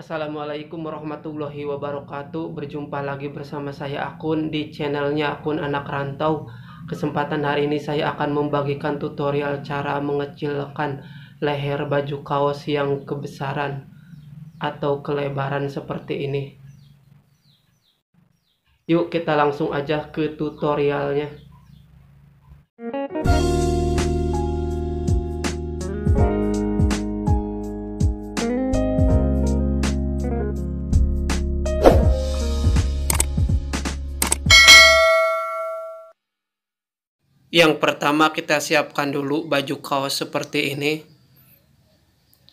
Assalamualaikum warahmatullahi wabarakatuh Berjumpa lagi bersama saya Akun di channelnya Akun Anak Rantau Kesempatan hari ini saya akan membagikan tutorial cara mengecilkan leher baju kaos yang kebesaran atau kelebaran seperti ini Yuk kita langsung aja ke tutorialnya Yang pertama kita siapkan dulu baju kaos seperti ini.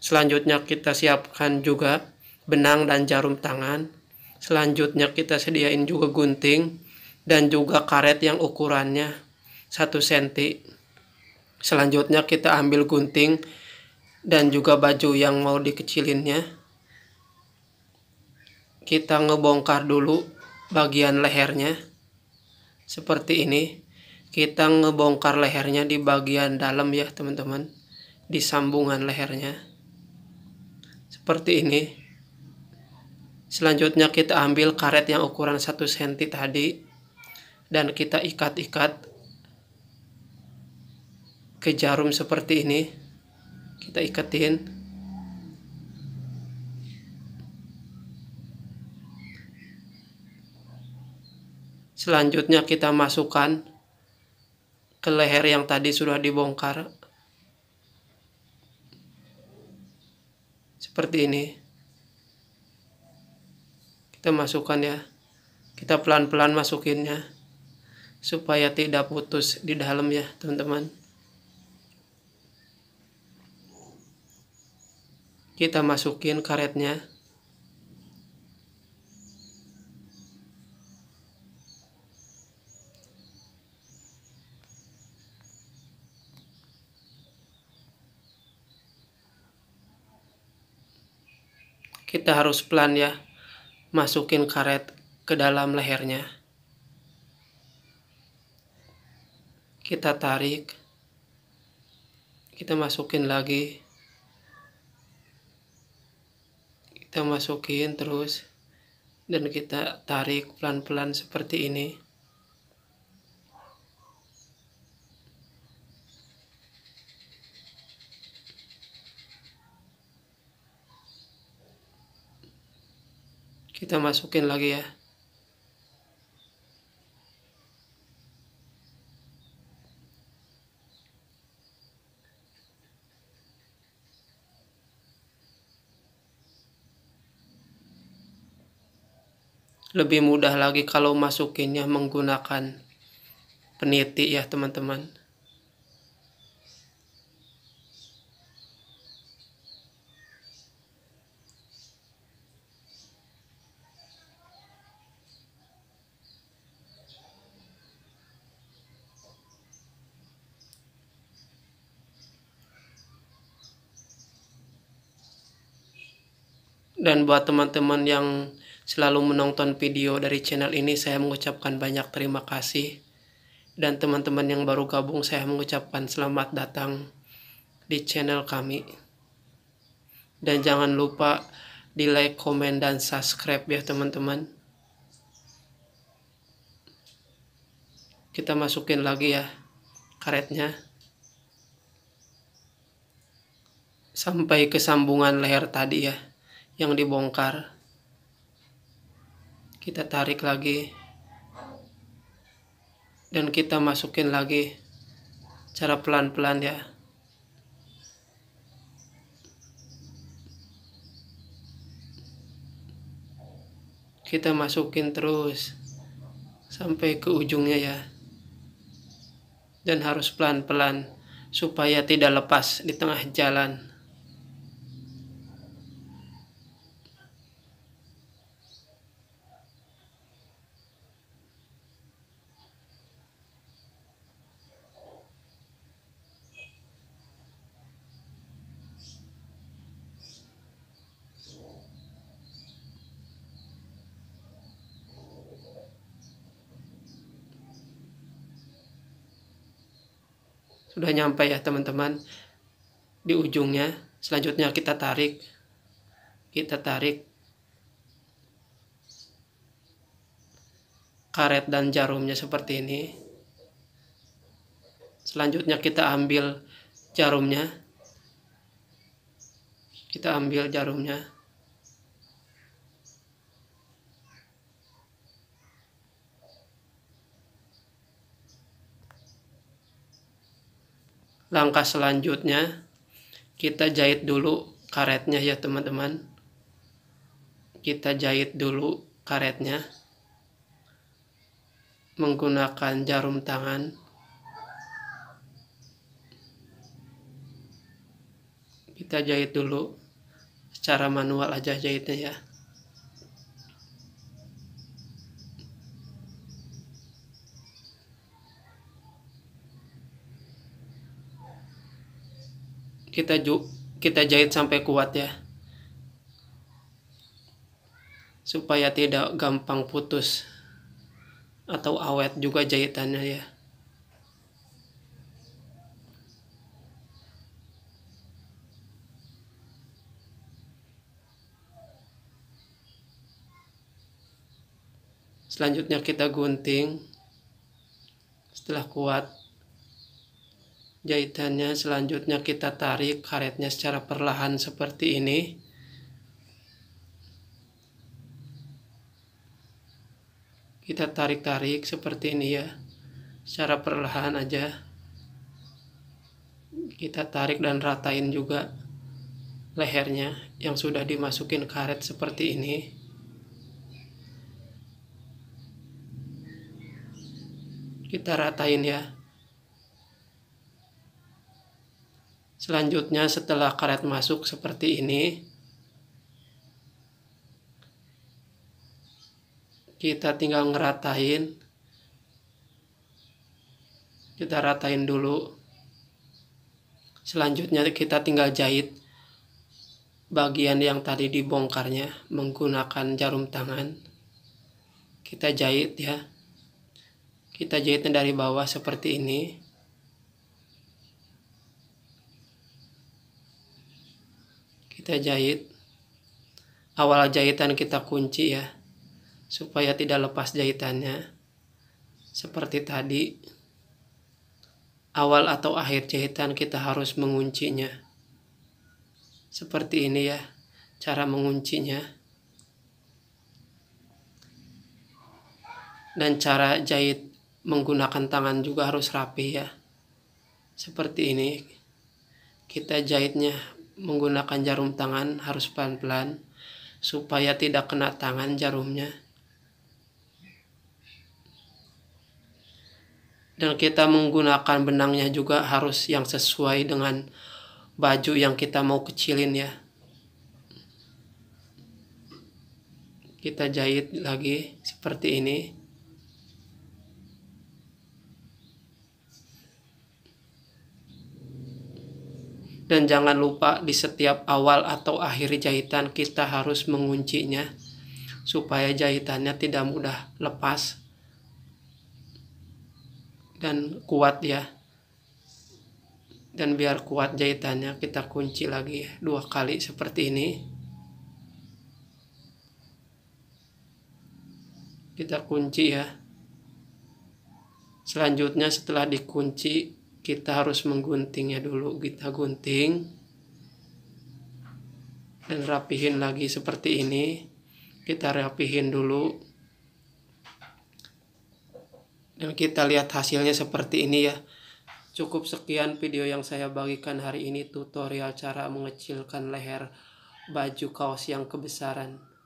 Selanjutnya kita siapkan juga benang dan jarum tangan. Selanjutnya kita sediain juga gunting dan juga karet yang ukurannya 1 cm. Selanjutnya kita ambil gunting dan juga baju yang mau dikecilinnya. Kita ngebongkar dulu bagian lehernya seperti ini kita ngebongkar lehernya di bagian dalam ya teman-teman di sambungan lehernya seperti ini selanjutnya kita ambil karet yang ukuran 1 cm tadi dan kita ikat-ikat ke jarum seperti ini kita ikatin selanjutnya kita masukkan ke leher yang tadi sudah dibongkar. Seperti ini. Kita masukkan ya. Kita pelan-pelan masukinnya. Supaya tidak putus di dalam ya teman-teman. Kita masukin karetnya. Kita harus pelan ya, masukin karet ke dalam lehernya. Kita tarik, kita masukin lagi, kita masukin terus, dan kita tarik pelan-pelan seperti ini. kita masukin lagi ya lebih mudah lagi kalau masukinnya menggunakan peniti ya teman-teman Dan buat teman-teman yang selalu menonton video dari channel ini, saya mengucapkan banyak terima kasih. Dan teman-teman yang baru gabung, saya mengucapkan selamat datang di channel kami. Dan jangan lupa di like, komen, dan subscribe ya teman-teman. Kita masukin lagi ya karetnya. Sampai kesambungan leher tadi ya yang dibongkar. Kita tarik lagi. Dan kita masukin lagi cara pelan-pelan ya. Kita masukin terus sampai ke ujungnya ya. Dan harus pelan-pelan supaya tidak lepas di tengah jalan. Sudah nyampe ya teman-teman. Di ujungnya, selanjutnya kita tarik. Kita tarik karet dan jarumnya seperti ini. Selanjutnya kita ambil jarumnya. Kita ambil jarumnya. langkah selanjutnya kita jahit dulu karetnya ya teman-teman kita jahit dulu karetnya menggunakan jarum tangan kita jahit dulu secara manual aja jahitnya ya kita ju kita jahit sampai kuat ya supaya tidak gampang putus atau awet juga jahitannya ya selanjutnya kita gunting setelah kuat jahitannya selanjutnya kita tarik karetnya secara perlahan seperti ini kita tarik-tarik seperti ini ya secara perlahan aja kita tarik dan ratain juga lehernya yang sudah dimasukin karet seperti ini kita ratain ya Selanjutnya setelah karet masuk seperti ini, kita tinggal ngeratain. Kita ratain dulu. Selanjutnya kita tinggal jahit bagian yang tadi dibongkarnya menggunakan jarum tangan. Kita jahit ya. Kita jahitnya dari bawah seperti ini. kita jahit awal jahitan kita kunci ya supaya tidak lepas jahitannya seperti tadi awal atau akhir jahitan kita harus menguncinya seperti ini ya cara menguncinya dan cara jahit menggunakan tangan juga harus rapi ya seperti ini kita jahitnya menggunakan jarum tangan harus pelan-pelan supaya tidak kena tangan jarumnya. Dan kita menggunakan benangnya juga harus yang sesuai dengan baju yang kita mau kecilin ya. Kita jahit lagi seperti ini. Dan jangan lupa di setiap awal atau akhir jahitan kita harus menguncinya supaya jahitannya tidak mudah lepas dan kuat ya. Dan biar kuat jahitannya kita kunci lagi ya, dua kali seperti ini. Kita kunci ya. Selanjutnya setelah dikunci kita harus mengguntingnya dulu kita gunting dan rapihin lagi seperti ini kita rapihin dulu dan kita lihat hasilnya seperti ini ya cukup sekian video yang saya bagikan hari ini tutorial cara mengecilkan leher baju kaos yang kebesaran